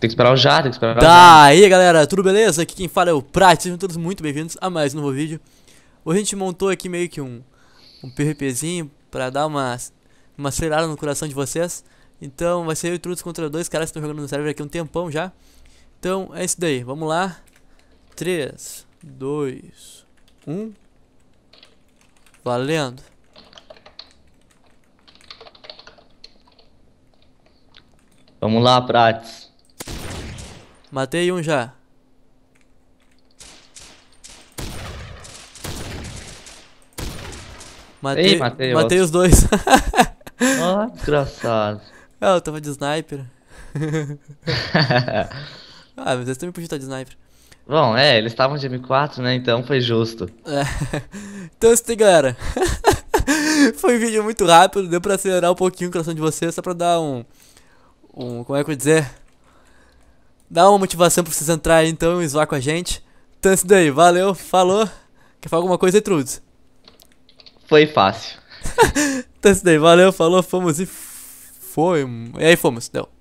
Tem que esperar o já, tem que esperar o já. Tá aí, galera, tudo beleza? Aqui quem fala é o Prat, sejam todos muito bem-vindos a mais um novo vídeo. Hoje a gente montou aqui meio que um, um PVPzinho pra dar uma, uma acelerada no coração de vocês. Então vai ser eu e contra dois caras que estão jogando no server aqui um tempão já. Então é isso daí, vamos lá. 3, 2, 1. Valendo. Vamos lá, Prates. Matei um já. Matei, Ei, matei, matei os dois. Ah, desgraçado. Ah, eu tava de sniper. ah, mas eles também podiam estar de sniper. Bom, é, eles estavam de M4, né? Então foi justo. É. Então é isso aí, galera. foi um vídeo muito rápido, deu pra acelerar um pouquinho o coração de vocês, só pra dar um. um como é que eu vou dizer? Dá uma motivação pra vocês entrarem então e zoar com a gente. Então é isso daí, valeu, falou. Quer falar alguma coisa, Etrudes? Foi fácil. então é isso daí, valeu, falou, fomos e foi. E aí fomos, deu.